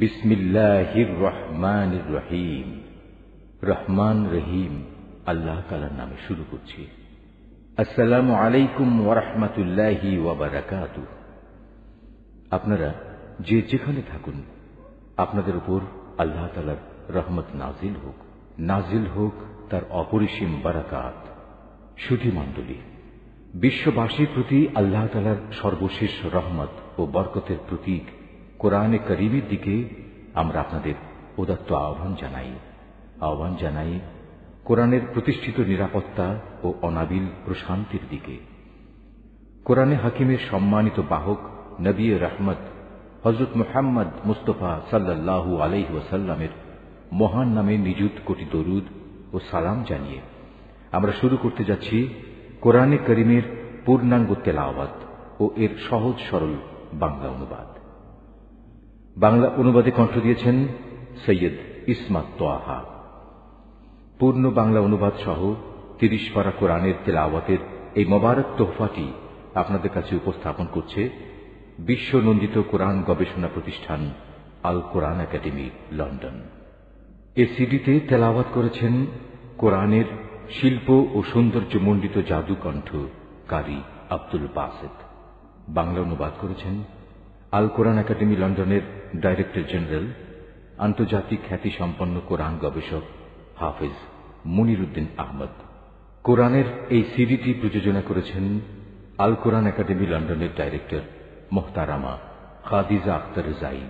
বিসমিল্লাহির রহমান রহিম রহমান রহিম আল্লাহ তালার নামে শুরু করছি আসসালামু আলাইকুম ওরহমতুল্লাহি ওবরাকাত আপনারা যে যেখানে থাকুন আপনাদের উপর আল্লাহ তালার রহমত নাজিল হোক নাজিল হোক তার অপরিসীম বারাকাত সুধীমণ্ডলী বিশ্ববাসীর প্রতি আল্লাহ তালার সর্বশেষ রহমত ও বরকতের প্রতীক কোরআনে করিমের দিকে আমরা আপনাদের উদাত্ত আহ্বান জানাই আহ্বান জানাই কোরআনের প্রতিষ্ঠিত নিরাপত্তা ও অনাবিল প্রশান্তির দিকে কোরআনে হাকিমের সম্মানিত বাহক নবী রহমত হজরত মোহাম্মদ মুস্তফা সাল্লাহ আলহি ওয়াসাল্লামের মহান নামে নিযুত কোটি দরুদ ও সালাম জানিয়ে আমরা শুরু করতে যাচ্ছি কোরআনে করিমের পূর্ণাঙ্গ তেলাওয়াত ও এর সহজ সরল বাংলা অনুবাদ বাংলা অনুবাদে কণ্ঠ দিয়েছেন সৈয়দ ইসমাত তোয়াহা পূর্ণ বাংলা অনুবাদ সহ তিরিশ পারা কোরআনের তেলাওয়াতের এই মোবারক তোহফাটি আপনাদের কাছে উপস্থাপন করছে বিশ্বনন্দিত কোরআন গবেষণা প্রতিষ্ঠান আল কোরআন একাডেমি লন্ডন এ সিডিতে তেলাওয়াত করেছেন কোরআনের শিল্প ও সৌন্দর্যমণ্ডিত জাদুকণ্ঠ কারি আব্দুল বাসেদ বাংলা অনুবাদ করেছেন আল কোরআন একাডেমি লন্ডনের ডাইরেক্টর জেনারেল আন্তর্জাতিক খ্যাতিসম্পন্ন কোরআন গবেষক হাফিজ মনিরুদ্দিন আহমদ কোরআনের এই সিডিটি প্রযোজনা করেছেন আল কোরআন একাডেমি লন্ডনের ডাইরেক্টর মোহতারামা খাদিজা আক্তার জাইন